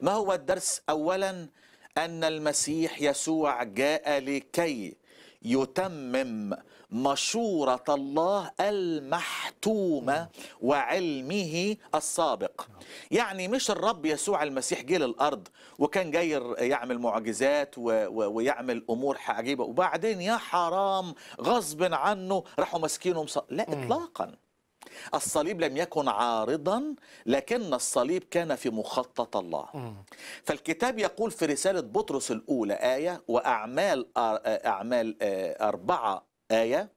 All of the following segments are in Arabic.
ما هو الدرس اولا ان المسيح يسوع جاء لكي يتمم مشورة الله المحتومة وعلمه السابق يعني مش الرب يسوع المسيح جه للأرض وكان جاي يعمل معجزات ويعمل أمور عجيبة وبعدين يا حرام غصب عنه راحوا ماسكينه لا إطلاقاً الصليب لم يكن عارضا لكن الصليب كان في مخطط الله فالكتاب يقول في رسالة بطرس الأولى آية وأعمال آه، أعمال آه، أربعة آية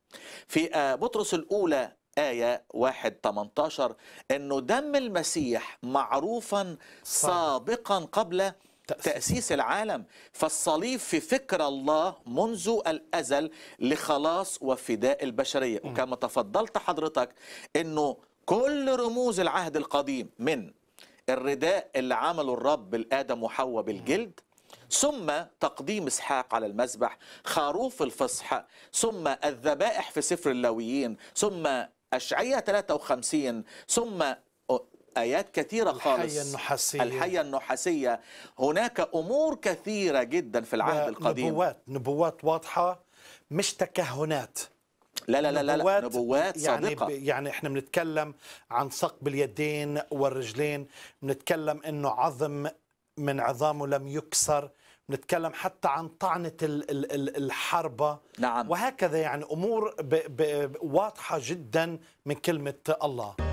في آه، بطرس الأولى آية واحد 18 أنه دم المسيح معروفا سابقا قبل تأسيس العالم فالصليب في فكر الله منذ الأزل لخلاص وفداء البشرية وكما تفضلت حضرتك أنه كل رموز العهد القديم من الرداء اللي عمله الرب لآدم وحواء بالجلد ثم تقديم اسحاق على المذبح خروف الفصح ثم الذبائح في سفر اللويين ثم أشعية 53 ثم آيات كثيرة خالص الحية النحاسية الحية النحاسية هناك أمور كثيرة جدا في العهد القديم نبوات نبوات واضحة مش تكهنات لا لا لا نبوات, لا نبوات يعني صادقة يعني, يعني احنا بنتكلم عن ثقب اليدين والرجلين بنتكلم انه عظم من عظامه لم يكسر نتكلم حتى عن طعنة الحربة نعم وهكذا يعني أمور واضحة جدا من كلمة الله